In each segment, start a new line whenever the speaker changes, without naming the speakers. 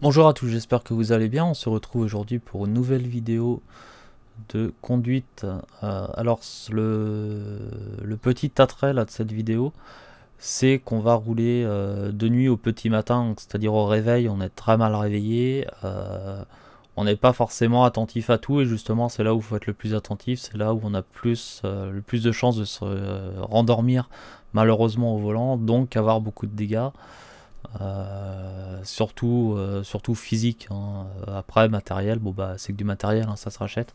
Bonjour à tous, j'espère que vous allez bien. On se retrouve aujourd'hui pour une nouvelle vidéo de conduite. Euh, alors le, petit attrait là, de cette vidéo, c'est qu'on va rouler euh, de nuit au petit matin, c'est-à-dire au réveil, on est très mal réveillé, euh, on n'est pas forcément attentif à tout et justement c'est là où il faut être le plus attentif, c'est là où on a plus, le plus de chances de se rendormir malheureusement au volant, donc avoir beaucoup de dégâts. Euh, surtout, euh, surtout physique. Hein. Euh, après, matériel, bon bah c'est que du matériel, hein, ça se rachète.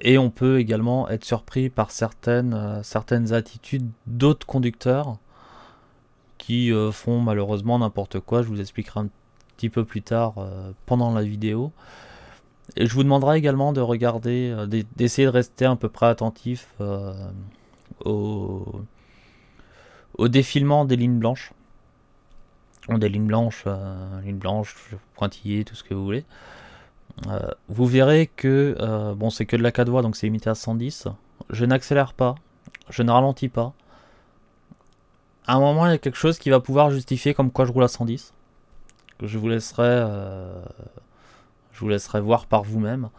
et on peut également être surpris par certaines, certaines attitudes d'autres conducteurs qui font malheureusement n'importe quoi. Je vous expliquerai un petit peu plus tard pendant la vidéo. Et je vous demanderai également de regarder, d'essayer de rester un peu près attentif au, au défilement des lignes blanches des lignes blanches, euh, lignes blanches, pointillées, tout ce que vous voulez. Euh, vous verrez que, euh, bon c'est que de la 4 donc c'est limité à 110, je n'accélère pas, je ne ralentis pas. À un moment il y a quelque chose qui va pouvoir justifier comme quoi je roule à 110. Je vous laisserai, je vous laisserai voir par vous-même.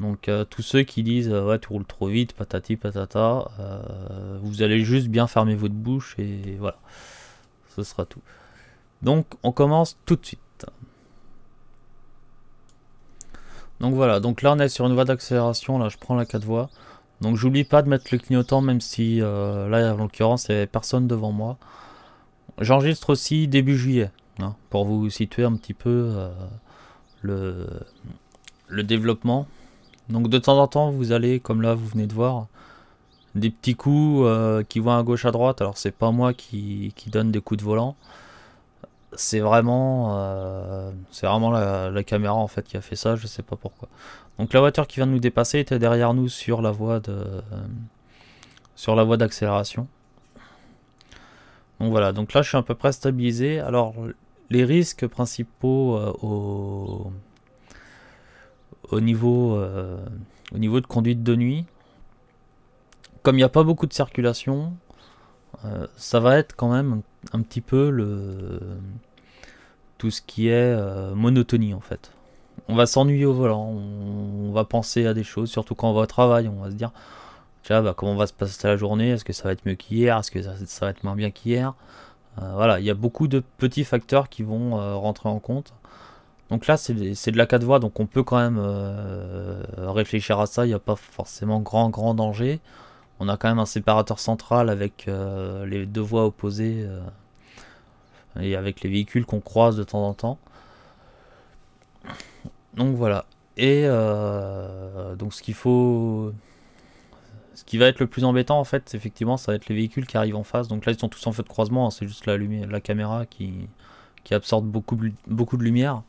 Donc tous ceux qui disent ouais tu roules trop vite, patati patata, vous allez juste bien fermer votre bouche et voilà. Ce sera tout. Donc on commence tout de suite. Donc voilà, donc là on est sur une voie d'accélération, là je prends la 4 voies. Donc j'oublie pas de mettre le clignotant même si euh, là en l'occurrence il n'y avait personne devant moi. J'enregistre aussi début juillet, hein, pour vous situer un petit peu euh, le, développement. Donc de temps en temps vous allez, comme là vous venez de voir, des petits coups euh, qui vont à gauche à droite. Alors c'est pas moi qui donne des coups de volant c'est vraiment, euh, vraiment la, caméra en fait qui a fait ça, je sais pas pourquoi. Donc la voiture qui vient de nous dépasser était derrière nous sur la voie de, euh, sur la voie d'accélération. Donc voilà, donc là je suis à peu près stabilisé. Alors les risques principaux euh, au, au niveau, au niveau de conduite de nuit, comme il n'y a pas beaucoup de circulation, euh, ça va être quand même un, petit peu le tout ce qui est euh, monotonie en fait. On va s'ennuyer au volant, on, va penser à des choses, surtout quand on va au travail, on va se dire bah, comment va se passer la journée, est-ce que ça va être mieux qu'hier, est-ce que ça, va être moins bien qu'hier. Euh, voilà, il y a beaucoup de petits facteurs qui vont rentrer en compte. Donc là, c'est de la 4 voies, donc on peut quand même réfléchir à ça, il n'y a pas forcément grand grand danger on a quand même un séparateur central avec euh, les deux voies opposées euh, et avec les véhicules qu'on croise de temps en temps. Donc voilà. Et euh, donc ce qu'il faut. Ce qui va être le plus embêtant en fait, effectivement, ça va être les véhicules qui arrivent en face. Donc là ils sont tous en feu de croisement, hein. c'est juste la, lumière, la caméra qui, qui absorbe beaucoup, beaucoup de lumière.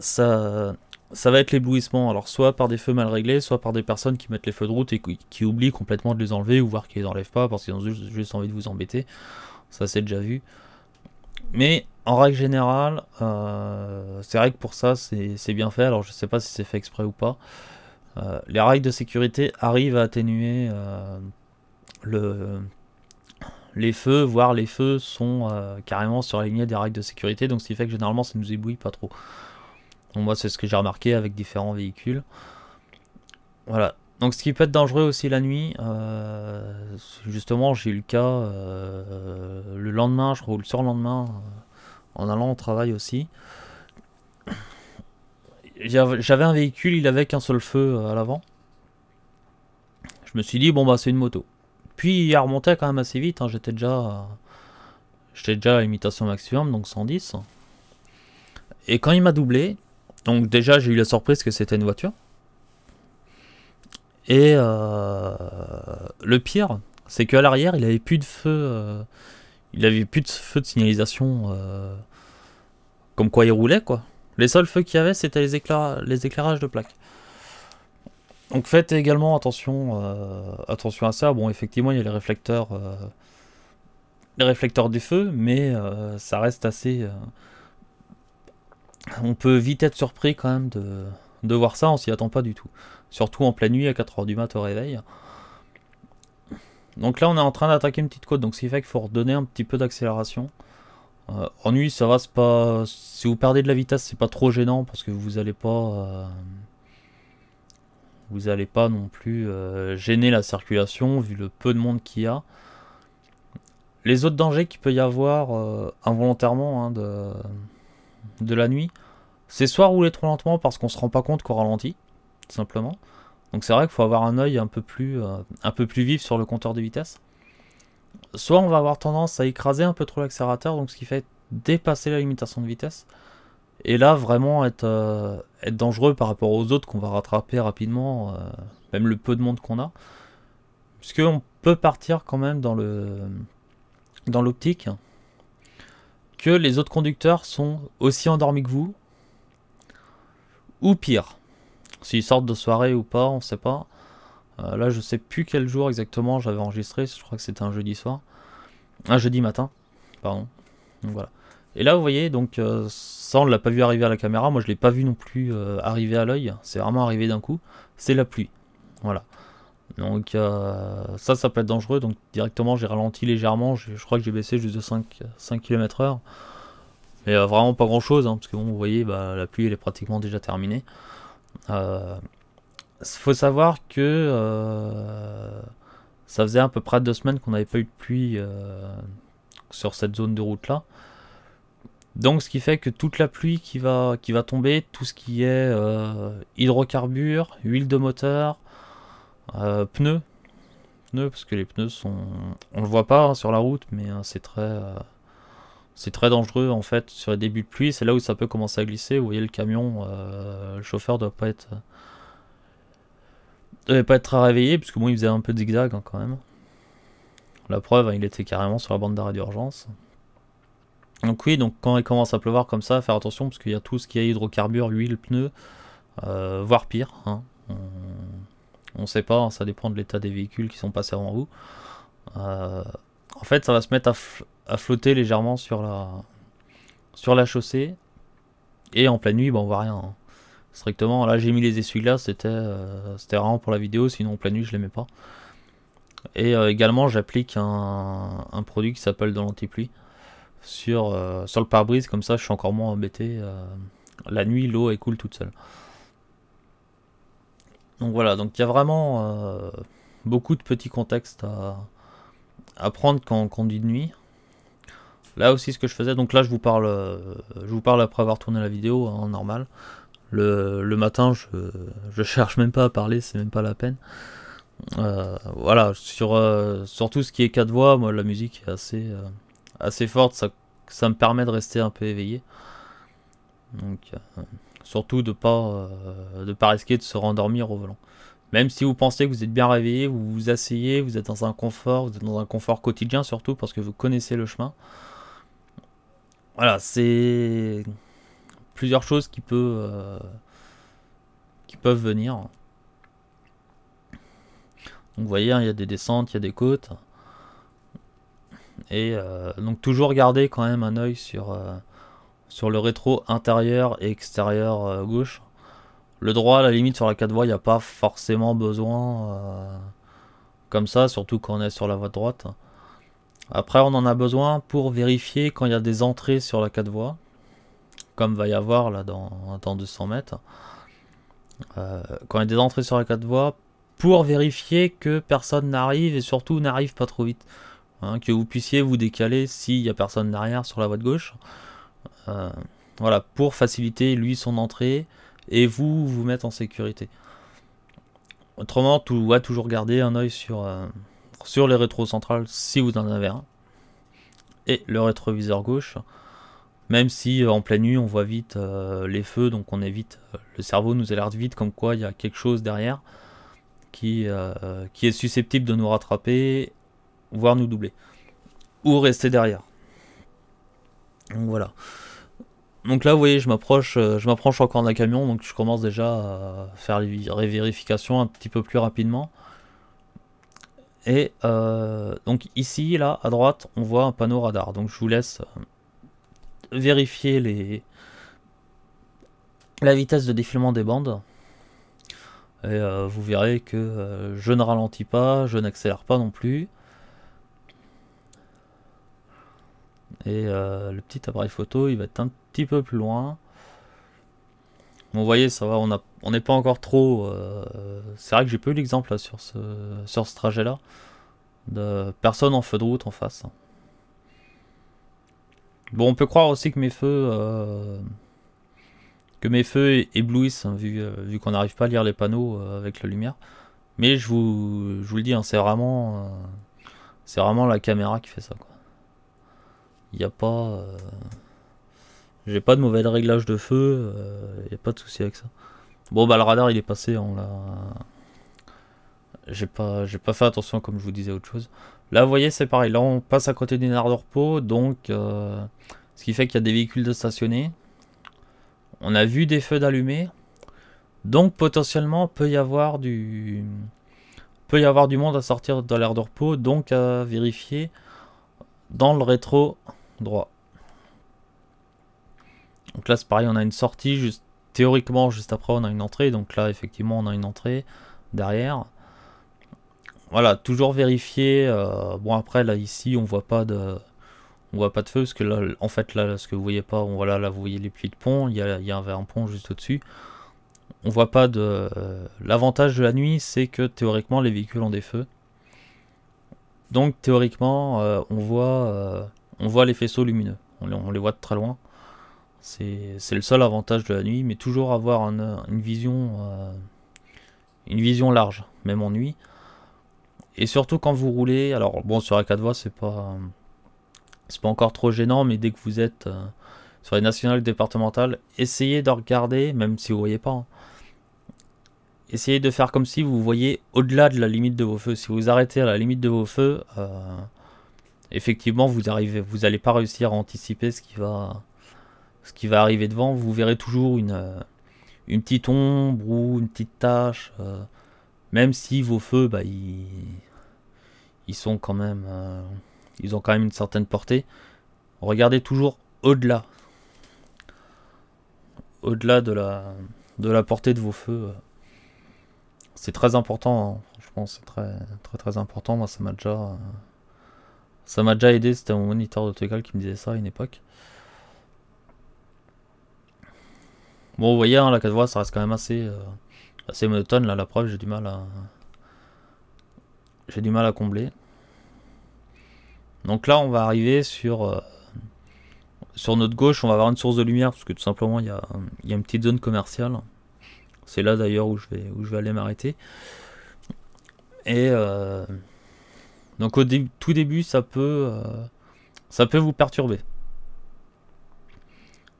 Ça ça va être l'éblouissement, alors soit par des feux mal réglés, soit par des personnes qui mettent les feux de route et qui, oublient complètement de les enlever, ou voir qui les enlèvent pas parce qu'ils ont juste, envie de vous embêter. Ça c'est déjà vu. Mais en règle générale, euh, c'est vrai que pour ça c'est bien fait, alors je sais pas si c'est fait exprès ou pas. Euh, les règles de sécurité arrivent à atténuer euh, le, les feux, voire les feux sont carrément sur la lignée des règles de sécurité, donc ce qui fait que généralement ça nous éblouit pas trop moi c'est ce que j'ai remarqué avec différents véhicules. Voilà. Donc ce qui peut être dangereux aussi la nuit, euh, justement j'ai eu le cas euh, le lendemain, je roule sur le surlendemain, euh, en allant au travail aussi. J'avais un véhicule, il avait qu'un seul feu à l'avant. Je me suis dit, bon bah c'est une moto. Puis il a remonté quand même assez vite, hein. j'étais déjà, j'étais déjà à imitation maximum, donc 110. Et quand il m'a doublé, donc déjà, j'ai eu la surprise que c'était une voiture. Et euh, le pire, c'est qu'à l'arrière, il avait plus de feu. Euh, il avait plus de feu de signalisation. Euh, comme quoi il roulait, quoi. Les seuls feux qu'il y avait, c'était les, les, éclairages de plaques. Donc faites également attention, attention à ça. Bon, effectivement, il y a les réflecteurs, les réflecteurs des feux, mais ça reste assez on peut vite être surpris quand même de, voir ça, on s'y attend pas du tout. Surtout en pleine nuit à 4h du mat au réveil. Donc là on est en train d'attaquer une petite côte, donc ce qui fait qu'il faut redonner un petit peu d'accélération. Ennui en nuit ça va, pas... Si vous perdez de la vitesse c'est pas trop gênant parce que vous allez pas... Euh, vous allez pas non plus euh, gêner la circulation vu le peu de monde qu'il y a. Les autres dangers qu'il peut y avoir euh, involontairement hein, de de la nuit, c'est soit rouler trop lentement parce qu'on se rend pas compte qu'on ralentit, tout simplement. Donc c'est vrai qu'il faut avoir un œil un peu plus, euh, un peu plus vif sur le compteur de vitesse. Soit on va avoir tendance à écraser un peu trop l'accélérateur, donc ce qui fait dépasser la limitation de vitesse. Et là, vraiment être, euh, être dangereux par rapport aux autres qu'on va rattraper rapidement, euh, même le peu de monde qu'on a. Puisqu'on peut partir quand même dans le dans l'optique que les autres conducteurs sont aussi endormis que vous, ou pire. S'ils sortent de soirée ou pas, on sait pas. Euh, là, je ne sais plus quel jour exactement j'avais enregistré, je crois que c'était un jeudi soir. Un jeudi matin, pardon. voilà. Et là, vous voyez, donc euh, ça, on ne l'a pas vu arriver à la caméra. Moi, je ne l'ai pas vu non plus euh, arriver à l'œil. C'est vraiment arrivé d'un coup. C'est la pluie. Voilà. Donc euh, ça, ça peut être dangereux. Donc directement, j'ai ralenti légèrement. Je, crois que j'ai baissé juste de 5, km h Mais euh, vraiment pas grand-chose, hein, parce que vous voyez, bah, la pluie, elle est pratiquement déjà terminée. Il euh, faut savoir que ça faisait à peu près deux semaines qu'on n'avait pas eu de pluie sur cette zone de route-là. Donc ce qui fait que toute la pluie qui va, qui va tomber, tout ce qui est hydrocarbures, huile de moteur, euh, pneus. Pneus, parce que les pneus sont... On le voit pas hein, sur la route, mais hein, c'est très... Euh, c'est très dangereux en fait sur les débuts de pluie, c'est là où ça peut commencer à glisser. Vous voyez le camion, euh, le chauffeur doit pas être devait pas être très réveillé, puisque moi il faisait un peu de zigzag hein, quand même. La preuve, il était carrément sur la bande d'arrêt d'urgence. Donc oui, donc quand il commence à pleuvoir comme ça, faire attention, parce qu'il y a tout ce qui est hydrocarbures, huile, pneus, voire pire. Hein on sait pas, hein, ça dépend de l'état des véhicules qui sont passés avant vous. Euh, en fait, ça va se mettre à, flotter légèrement sur la, sur la chaussée. Et en pleine nuit, bah, on voit rien. Hein. Strictement, là j'ai mis les essuie-glaces, c'était euh, c'était pour la vidéo, sinon en pleine nuit je les mets pas. Et euh, également, j'applique un, produit qui s'appelle de l'antipluie sur, sur le pare-brise, comme ça je suis encore moins embêté. la nuit, l'eau écoule toute seule. Donc voilà, donc il y a vraiment euh, beaucoup de petits contextes à, prendre quand on dit de nuit. Là aussi ce que je faisais, donc là je vous parle, euh, je vous parle après avoir tourné la vidéo hein, en normal. Le, matin je, cherche même pas à parler, c'est même pas la peine. Euh, voilà, sur, tout ce qui est quatre voix, moi la musique est assez, forte, ça, ça me permet de rester un peu éveillé. Donc, euh, surtout de pas, euh, de pas risquer de se rendormir au volant. Même si vous pensez que vous êtes bien réveillé, vous vous asseyez, vous êtes dans un confort, vous êtes dans un confort quotidien surtout parce que vous connaissez le chemin. Voilà, c'est plusieurs choses qui peuvent, euh, qui peuvent venir. Donc vous voyez, hein, il y a des descentes, il y a des côtes. Et donc toujours garder quand même un œil sur, sur le rétro intérieur et extérieur euh, gauche. Le droit, à la limite, sur la 4 voies, il n'y a pas forcément besoin euh, comme ça, surtout quand on est sur la voie droite. Après, on en a besoin pour vérifier quand il y a des entrées sur la 4 voies, comme va y avoir là dans, de 200 mètres. Euh, quand il y a des entrées sur la 4 voies, pour vérifier que personne n'arrive et surtout n'arrive pas trop vite. Hein, que vous puissiez vous décaler s'il n'y a personne derrière sur la voie de gauche. Euh, voilà, pour faciliter lui son entrée et vous vous mettre en sécurité. Autrement, tout, va toujours garder un oeil sur, euh, sur les rétros centrales si vous en avez un. Et le rétroviseur gauche, même si euh, en pleine nuit on voit vite les feux, donc on évite, le cerveau nous alerte vite comme quoi il y a quelque chose derrière qui, qui est susceptible de nous rattraper, voire nous doubler. Ou rester derrière. voilà. Donc là, vous voyez, je m'approche, euh, je m'approche encore d'un camion, donc je commence déjà à faire les vérifications un petit peu plus rapidement. Et euh, donc ici, là, à droite, on voit un panneau radar. Donc je vous laisse euh, vérifier les... la vitesse de défilement des bandes. Et vous verrez que je ne ralentis pas, je n'accélère pas non plus. Et euh, le petit appareil photo, il va être un petit peu plus loin. Bon, vous voyez, ça va, on a, on n'est pas encore trop... Euh, c'est vrai que j'ai peu eu l'exemple sur ce, sur ce trajet-là. De personne en feu de route en face. Bon, on peut croire aussi que mes feux... Euh, que mes feux éblouissent, hein, vu, vu qu'on n'arrive pas à lire les panneaux avec la lumière. Mais je vous, vous le dis, hein, c'est vraiment... c'est vraiment la caméra qui fait ça, il n'y a pas... Euh, j'ai pas de mauvais réglage de feu, il euh, n'y a pas de souci avec ça. Bon bah le radar il est passé, on l'a... J'ai pas, pas fait attention comme je vous disais autre chose. Là vous voyez c'est pareil, là on passe à côté d'une aire de repos, donc... Euh, ce qui fait qu'il y a des véhicules de stationnés. On a vu des feux d'allumer. Donc potentiellement peut y avoir du... Peut y avoir du monde à sortir de l'air de repos, donc à vérifier dans le rétro droit. Donc là, c'est pareil, on a une sortie, juste, théoriquement, juste après, on a une entrée. Donc là, effectivement, on a une entrée derrière. Voilà, toujours vérifier. Euh, bon, après, là, ici, on voit pas de... On voit pas de feu, parce que là, en fait, là, ce que vous voyez pas, on, là, vous voyez les puits de pont, il y, a, il y a un pont juste au-dessus. On voit pas de... Euh, l'avantage de la nuit, c'est que, théoriquement, les véhicules ont des feux. Donc, théoriquement, euh, on voit on voit les faisceaux lumineux. On les, voit de très loin. C'est le seul avantage de la nuit, mais toujours avoir euh, une, vision, euh, une vision large, même en nuit. Et surtout quand vous roulez, alors bon sur la 4 voies c'est pas euh, c'est pas encore trop gênant, mais dès que vous êtes sur les nationales départementales, essayez de regarder, même si vous voyez pas. Hein, essayez de faire comme si vous voyez au-delà de la limite de vos feux. Si vous arrêtez à la limite de vos feux, effectivement, vous arrivez, vous n'allez pas réussir à anticiper ce qui va, ce qui va arriver devant. Vous verrez toujours une, euh, une petite ombre ou une petite tache, euh, même si vos feux, bah, ils, ils sont quand même, euh, ils ont quand même une certaine portée. Regardez toujours au-delà, au-delà de la, de la portée de vos feux. C'est très important, hein. je pense, c'est très, très, très important. Moi, ça m'a déjà. Ça m'a déjà aidé, c'était mon moniteur d'autocal qui me disait ça à une époque. Bon, vous voyez, hein, la 4 voix, ça reste quand même assez, euh, assez monotone. Là, la preuve, j'ai du mal à... J'ai du mal à combler. Donc là, on va arriver sur... Euh, sur notre gauche, on va avoir une source de lumière, parce que tout simplement, il y a, y a, une petite zone commerciale. C'est là, d'ailleurs, où, je vais, où je vais aller m'arrêter. Et... Euh, donc au tout début, ça peut, euh, ça peut vous perturber.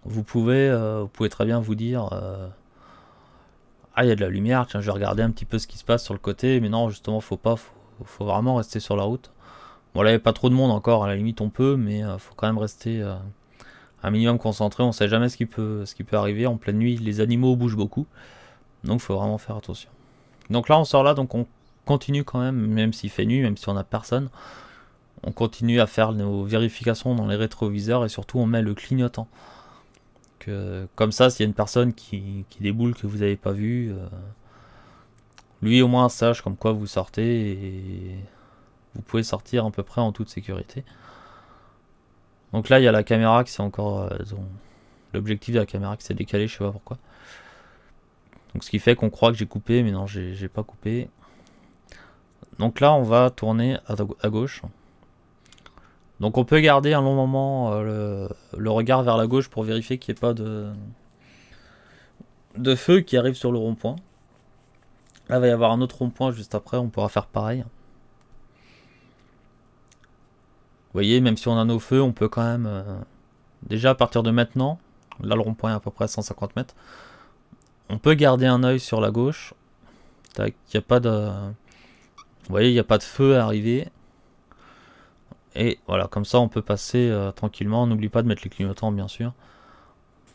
Vous pouvez, euh, vous pouvez très bien vous dire euh, Ah, il y a de la lumière, tiens, je vais regarder un petit peu ce qui se passe sur le côté. Mais non, justement, faut pas, faut, faut vraiment rester sur la route. Bon, là, il n'y a pas trop de monde encore, à la limite, on peut, mais faut quand même rester un minimum concentré. On sait jamais ce qui, peut, ce qui peut arriver. En pleine nuit, les animaux bougent beaucoup. Donc, faut vraiment faire attention. Donc là, on sort là, donc on continue quand même, même s'il fait nuit même si on n'a personne. On continue à faire nos vérifications dans les rétroviseurs et surtout on met le clignotant. Que, comme ça, s'il y a une personne qui, déboule que vous n'avez pas vu, euh, lui au moins sache comme quoi vous sortez et vous pouvez sortir à peu près en toute sécurité. Donc là, il y a la caméra qui c'est encore. Euh, l'objectif de la caméra qui s'est décalé, je sais pas pourquoi. Donc ce qui fait qu'on croit que j'ai coupé, mais non, j'ai pas coupé donc là on va tourner à, gauche. Donc on peut garder un long moment euh, le, regard vers la gauche pour vérifier qu'il n'y ait pas de, de feu qui arrive sur le rond-point. Là il va y avoir un autre rond-point juste après, on pourra faire pareil. Vous voyez, même si on a nos feux, on peut quand même... Euh, déjà à partir de maintenant, là le rond-point est à peu près à 150 mètres, on peut garder un œil sur la gauche. il n'y a pas de... Vous voyez, il n'y a pas de feu à arriver. Et voilà, comme ça on peut passer euh, tranquillement. N'oublie pas de mettre les clignotants, bien sûr.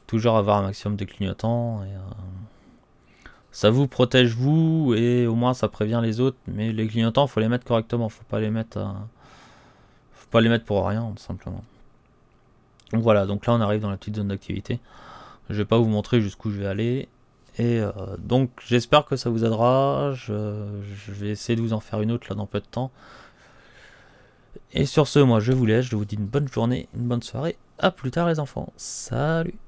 Toujours avoir un maximum de clignotants. Euh, ça vous protège vous et au moins ça prévient les autres. Mais les clignotants, il faut les mettre correctement. Faut pas les mettre, euh, faut pas les mettre pour rien, tout simplement. Donc voilà, donc là on arrive dans la petite zone d'activité. Je vais pas vous montrer jusqu'où je vais aller. Et euh, donc j'espère que ça vous aidera. Je, je, vais essayer de vous en faire une autre là dans peu de temps. Et sur ce, moi je vous laisse, je vous dis une bonne journée, une bonne soirée. à plus tard les enfants. Salut